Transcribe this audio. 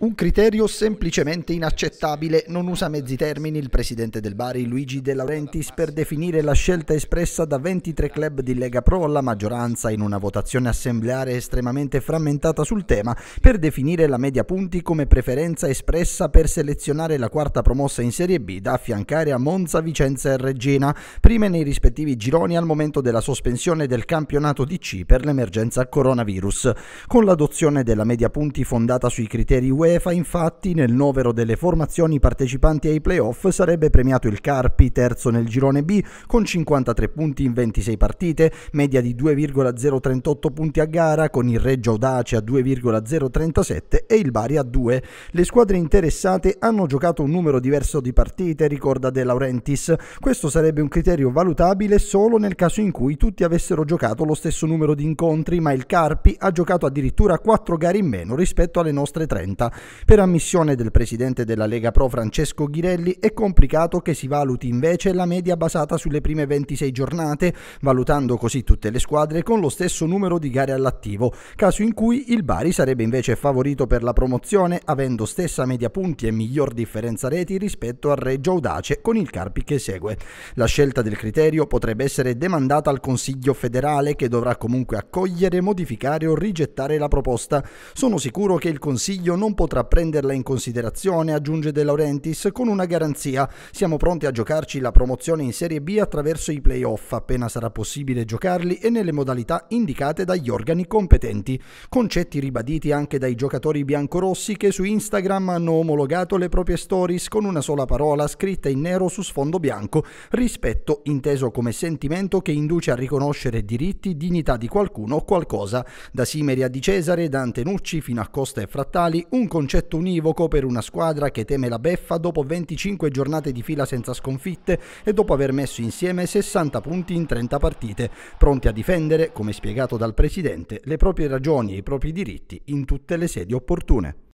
Un criterio semplicemente inaccettabile, non usa mezzi termini il presidente del Bari Luigi De Laurentiis per definire la scelta espressa da 23 club di Lega Pro alla maggioranza in una votazione assembleare estremamente frammentata sul tema per definire la media punti come preferenza espressa per selezionare la quarta promossa in Serie B da affiancare a Monza, Vicenza e Reggina, prime nei rispettivi gironi al momento della sospensione del campionato DC per l'emergenza coronavirus. Con l'adozione della media punti fondata fondata sui criteri UEFA, infatti, nel novero delle formazioni partecipanti ai playoff sarebbe premiato il Carpi, terzo nel girone B, con 53 punti in 26 partite, media di 2,038 punti a gara, con il Reggio Audace a 2,037 e il Bari a 2. Le squadre interessate hanno giocato un numero diverso di partite, ricorda De Laurentiis. Questo sarebbe un criterio valutabile solo nel caso in cui tutti avessero giocato lo stesso numero di incontri, ma il Carpi ha giocato addirittura 4 gare in meno rispetto a rispetto alle nostre 30. Per ammissione del presidente della Lega Pro Francesco Ghirelli è complicato che si valuti invece la media basata sulle prime 26 giornate, valutando così tutte le squadre con lo stesso numero di gare all'attivo, caso in cui il Bari sarebbe invece favorito per la promozione avendo stessa media punti e miglior differenza reti rispetto al Reggio Audace con il Carpi che segue. La scelta del criterio potrebbe essere demandata al Consiglio federale che dovrà comunque accogliere, modificare o rigettare la proposta. Sono sicuro che il Consiglio non potrà prenderla in considerazione, aggiunge De Laurentiis, con una garanzia. Siamo pronti a giocarci la promozione in Serie B attraverso i playoff, appena sarà possibile giocarli e nelle modalità indicate dagli organi competenti. Concetti ribaditi anche dai giocatori biancorossi che su Instagram hanno omologato le proprie stories con una sola parola scritta in nero su sfondo bianco, rispetto inteso come sentimento che induce a riconoscere diritti, dignità di qualcuno o qualcosa. Da Simeria di Cesare, da Antenucci fino a Costa opposte e frattali, un concetto univoco per una squadra che teme la beffa dopo 25 giornate di fila senza sconfitte e dopo aver messo insieme 60 punti in 30 partite, pronti a difendere, come spiegato dal Presidente, le proprie ragioni e i propri diritti in tutte le sedi opportune.